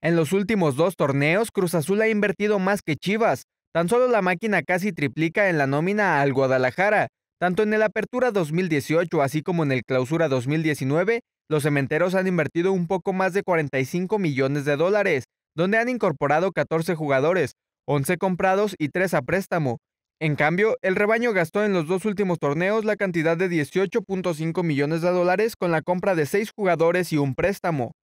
En los últimos dos torneos, Cruz Azul ha invertido más que Chivas. Tan solo la máquina casi triplica en la nómina al Guadalajara. Tanto en el Apertura 2018 así como en el Clausura 2019, los cementeros han invertido un poco más de 45 millones de dólares, donde han incorporado 14 jugadores, 11 comprados y 3 a préstamo. En cambio, el rebaño gastó en los dos últimos torneos la cantidad de 18.5 millones de dólares con la compra de 6 jugadores y un préstamo.